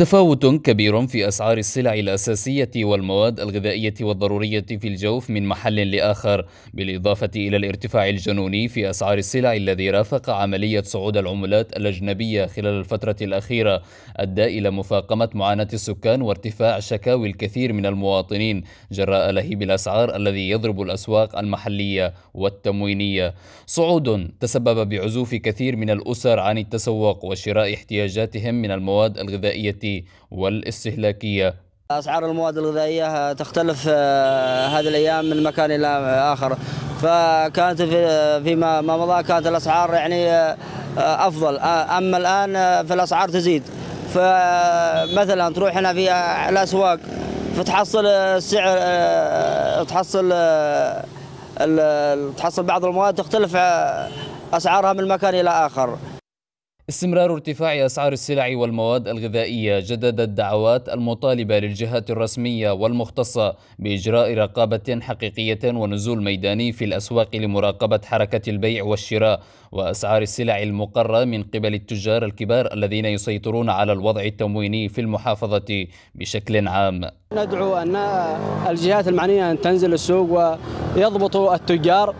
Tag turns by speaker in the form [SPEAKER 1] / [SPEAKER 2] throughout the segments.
[SPEAKER 1] تفاوت كبير في أسعار السلع الأساسية والمواد الغذائية والضرورية في الجوف من محل لآخر، بالإضافة إلى الارتفاع الجنوني في أسعار السلع الذي رافق عملية صعود العملات الأجنبية خلال الفترة الأخيرة، أدى إلى مفاقمة معاناة السكان وارتفاع شكاوي الكثير من المواطنين جراء لهيب الأسعار الذي يضرب الأسواق المحلية والتموينية. صعود تسبب بعزوف كثير من الأسر عن التسوق وشراء احتياجاتهم من المواد الغذائية والاستهلاكية
[SPEAKER 2] أسعار المواد الغذائية تختلف آه، هذه الأيام من مكان إلى آخر فكانت آه، فيما ما مضى كانت الأسعار يعني آه، أفضل أما الآن فالأسعار تزيد فمثلا تروح هنا في الأسواق فتحصل السعر تحصل تحصل بعض المواد تختلف أسعارها من مكان إلى آخر
[SPEAKER 1] استمرار ارتفاع أسعار السلع والمواد الغذائية جدد الدعوات المطالبة للجهات الرسمية والمختصة بإجراء رقابة حقيقية ونزول ميداني في الأسواق لمراقبة حركة البيع والشراء وأسعار السلع المقرة من قبل التجار الكبار الذين يسيطرون على الوضع التمويني في المحافظة بشكل عام
[SPEAKER 3] ندعو أن الجهات المعنية أن تنزل السوق ويضبطوا التجار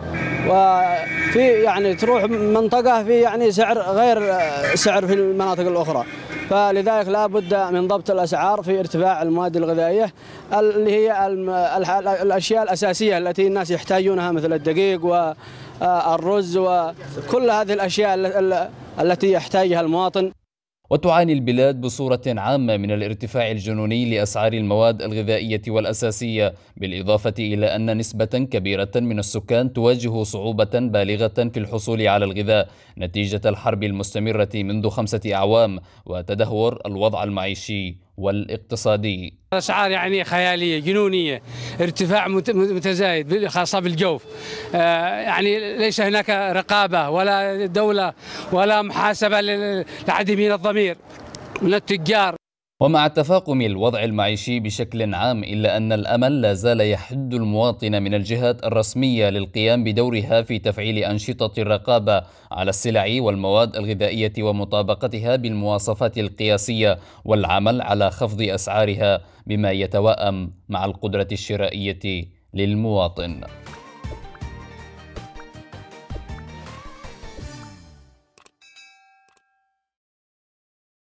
[SPEAKER 3] وفي يعني تروح منطقة في يعني سعر غير سعر في المناطق الأخرى فلذلك لا بد من ضبط الأسعار في ارتفاع المواد الغذائية اللي هي الأشياء الأساسية التي الناس يحتاجونها مثل الدقيق والرز وكل هذه الأشياء التي يحتاجها المواطن
[SPEAKER 1] وتعاني البلاد بصورة عامة من الارتفاع الجنوني لأسعار المواد الغذائية والأساسية بالإضافة إلى أن نسبة كبيرة من السكان تواجه صعوبة بالغة في الحصول على الغذاء نتيجة الحرب المستمرة منذ خمسة أعوام وتدهور الوضع المعيشي والاقتصادي
[SPEAKER 3] أسعار يعني خيالية جنونية ارتفاع متزايد خاصة بالجوف آه، يعني ليس هناك
[SPEAKER 1] رقابة ولا دولة ولا محاسبة لعديمين الضمير من التجار ومع تفاقم الوضع المعيشي بشكل عام إلا أن الأمل لا زال يحد المواطن من الجهات الرسمية للقيام بدورها في تفعيل أنشطة الرقابة على السلع والمواد الغذائية ومطابقتها بالمواصفات القياسية والعمل على خفض أسعارها بما يتواءم مع القدرة الشرائية للمواطن